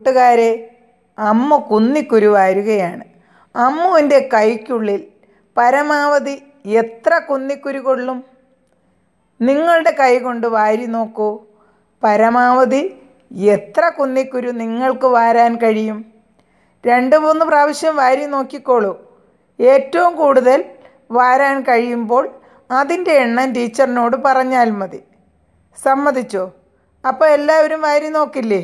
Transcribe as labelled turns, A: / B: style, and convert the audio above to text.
A: കൂട്ടുകാരെ അമ്മ കുന്നിക്കുരുവായിരുകയാണ് അമ്മുവിൻ്റെ കൈക്കുള്ളിൽ പരമാവധി എത്ര കുന്നിക്കുരു കൊള്ളും നിങ്ങളുടെ കൈ കൊണ്ട് വാരി നോക്കൂ പരമാവധി എത്ര കുന്നിക്കുരു നിങ്ങൾക്ക് വാരാൻ കഴിയും രണ്ട് മൂന്ന് പ്രാവശ്യം വാരി നോക്കിക്കോളൂ ഏറ്റവും കൂടുതൽ വാരാൻ കഴിയുമ്പോൾ അതിൻ്റെ എണ്ണം ടീച്ചറിനോട് പറഞ്ഞാൽ മതി സമ്മതിച്ചോ അപ്പോൾ എല്ലാവരും വാരി നോക്കില്ലേ